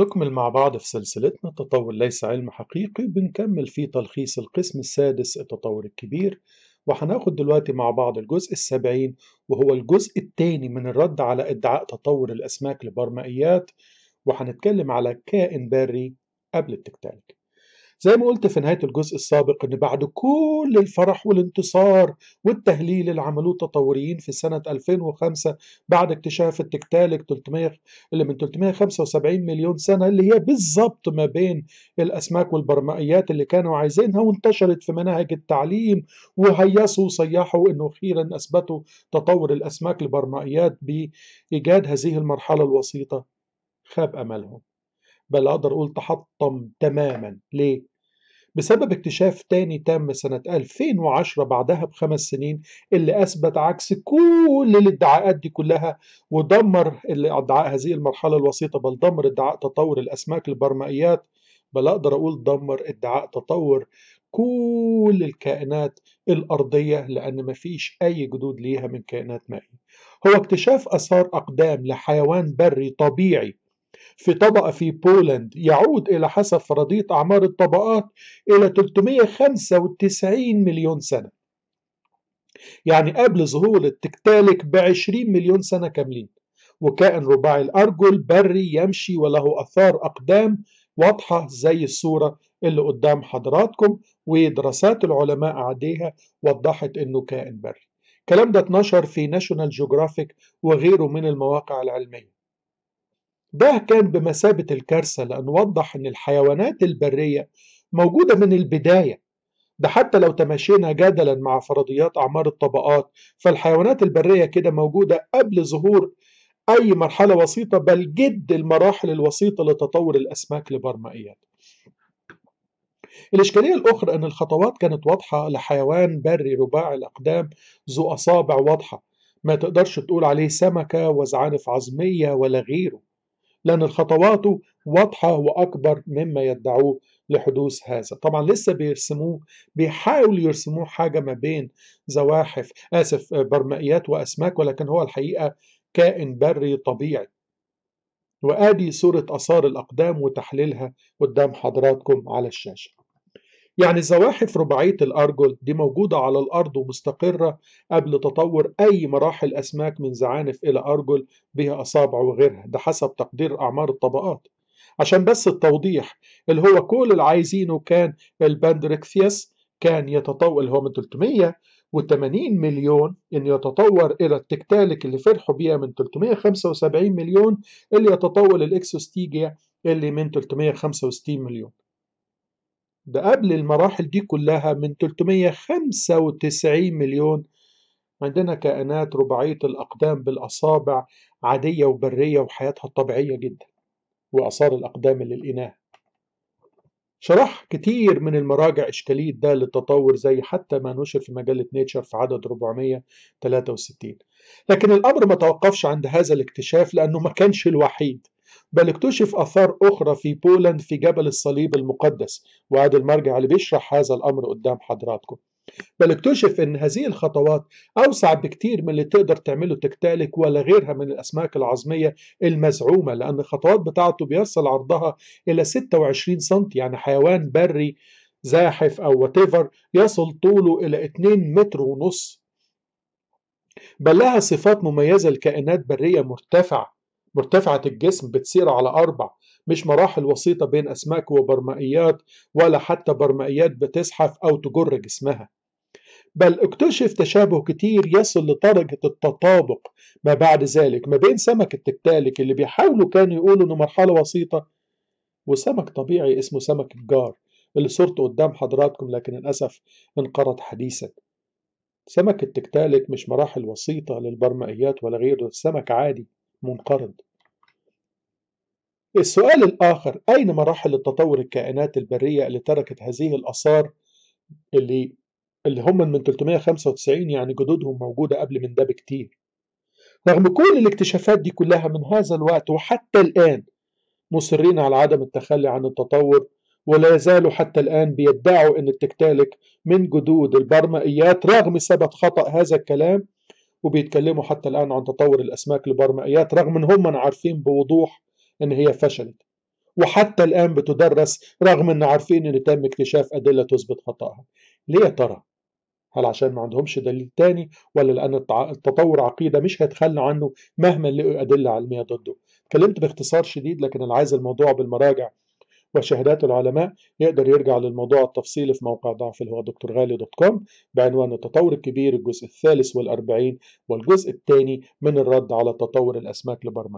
نكمل مع بعض في سلسلتنا التطور ليس علم حقيقي بنكمل في تلخيص القسم السادس التطور الكبير وهناخد دلوقتي مع بعض الجزء السبعين وهو الجزء الثاني من الرد على ادعاء تطور الأسماك لبرمائيات وهنتكلم على كائن بري قبل التكتالك زي ما قلت في نهاية الجزء السابق أن بعد كل الفرح والانتصار والتهليل اللي عملوه التطوريين في سنة 2005 بعد اكتشاف التكتالك 300 اللي من 375 مليون سنة اللي هي بالظبط ما بين الأسماك والبرمائيات اللي كانوا عايزينها وانتشرت في مناهج التعليم وهيصوا وصيحوا أنه أخيرا أثبتوا تطور الأسماك البرمائيات بإيجاد هذه المرحلة الوسيطة خاب أملهم بل أقدر أقول تحطم تماما ليه؟ بسبب اكتشاف تاني تم سنة 2010 بعدها بخمس سنين اللي أثبت عكس كل الادعاءات دي كلها ودمر ادعاء هذه المرحلة الوسيطة بل دمر ادعاء تطور الأسماك البرمائيات بل أقدر أقول دمر ادعاء تطور كل الكائنات الأرضية لأن مفيش أي جدود ليها من كائنات مائية هو اكتشاف أثار أقدام لحيوان بري طبيعي في طبقة في بولند يعود إلى حسب فرضية أعمار الطبقات إلى 395 مليون سنة يعني قبل ظهور التكتالك ب 20 مليون سنة كاملين وكائن رباعي الأرجل بري يمشي وله أثار أقدام واضحة زي الصورة اللي قدام حضراتكم ودراسات العلماء عليها وضحت إنه كائن بري الكلام ده اتنشر في ناشونال جيوغرافيك وغيره من المواقع العلمية ده كان بمثابة الكارثة لأن وضح أن الحيوانات البرية موجودة من البداية ده حتى لو تماشينا جدلا مع فرضيات أعمار الطبقات فالحيوانات البرية كده موجودة قبل ظهور أي مرحلة وسيطة بل جد المراحل الوسيطة لتطور الأسماك لبرمائيات الإشكالية الأخرى أن الخطوات كانت واضحة لحيوان بري رباع الأقدام ذو أصابع واضحة ما تقدرش تقول عليه سمكة وزعانف عظمية ولا غيره لأن الخطوات واضحة وأكبر مما يدعوه لحدوث هذا طبعا لسه بيرسموه بيحاولوا يرسموه حاجة ما بين زواحف آسف برمائيات وأسماك ولكن هو الحقيقة كائن بري طبيعي وآدي صورة آثار الأقدام وتحليلها قدام حضراتكم على الشاشة يعني زواحف رباعية الأرجل دي موجودة على الأرض ومستقرة قبل تطور أي مراحل أسماك من زعانف إلى أرجل بها أصابع وغيرها ده حسب تقدير أعمار الطبقات عشان بس التوضيح اللي هو كل اللي عايزينه كان البندريكثيس كان يتطور اللي هو من 380 مليون ان يتطور الى التكتالك اللي فرحوا بيها من 375 مليون اللي يتطور الإكسوستيجيا اللي من 365 مليون ده قبل المراحل دي كلها من 395 مليون عندنا كائنات رباعية الأقدام بالأصابع عادية وبرية وحياتها طبيعية جدا وآثار الأقدام للإناث شرح كتير من المراجع إشكالية ده للتطور زي حتى ما نشر في مجلة نيتشر في عدد 463 لكن الأمر ما توقفش عند هذا الاكتشاف لأنه ما كانش الوحيد بل اكتشف آثار أخرى في بولند في جبل الصليب المقدس وادي المرجع اللي بيشرح هذا الأمر قدام حضراتكم بل اكتشف ان هذه الخطوات اوسع بكتير من اللي تقدر تعمله تكتالك ولا غيرها من الاسماك العظميه المزعومه لان الخطوات بتاعته بيصل عرضها الى 26 سم يعني حيوان بري زاحف او واتيفر يصل طوله الى 2 متر ونص بل لها صفات مميزه لكائنات بريه مرتفعه مرتفعة الجسم بتسير على أربع مش مراحل وسيطة بين أسماك وبرمائيات ولا حتى برمائيات بتزحف أو تجر جسمها بل اكتشف تشابه كتير يصل لدرجة التطابق ما بعد ذلك ما بين سمك التكتالك اللي بيحاولوا كانوا يقولوا إنه مرحلة وسيطة وسمك طبيعي اسمه سمك الجار اللي صورته قدام حضراتكم لكن للأسف انقرض حديثا سمك التكتالك مش مراحل وسيطة للبرمائيات ولا غيره سمك عادي منقرض السؤال الآخر أين مراحل التطور الكائنات البرية اللي تركت هذه الآثار اللي اللي هم من 395 يعني جدودهم موجودة قبل من ده بكتير رغم كل الاكتشافات دي كلها من هذا الوقت وحتى الآن مصرين على عدم التخلي عن التطور ولا يزالوا حتى الآن بيدعوا أن التكتالك من جدود البرمائيات رغم سبب خطأ هذا الكلام وبيتكلموا حتى الآن عن تطور الأسماك البرمائيات رغم أن هم عارفين بوضوح أن هي فشلت وحتى الآن بتدرس رغم أن عارفين أن تم اكتشاف أدلة تثبت خطأها ليه ترى؟ هل عشان ما عندهمش دليل تاني ولا لأن التطور عقيدة مش هيتخلى عنه مهما لقوا أدلة علمية ضده اتكلمت باختصار شديد لكن أنا عايز الموضوع بالمراجع وشهادات العلماء يقدر يرجع للموضوع التفصيلي في موقع ضعف اللي هو دكتور غالي دوت كوم بعنوان التطور الكبير الجزء الثالث والأربعين والجزء الثاني من الرد على تطور الأسماك لبرمائية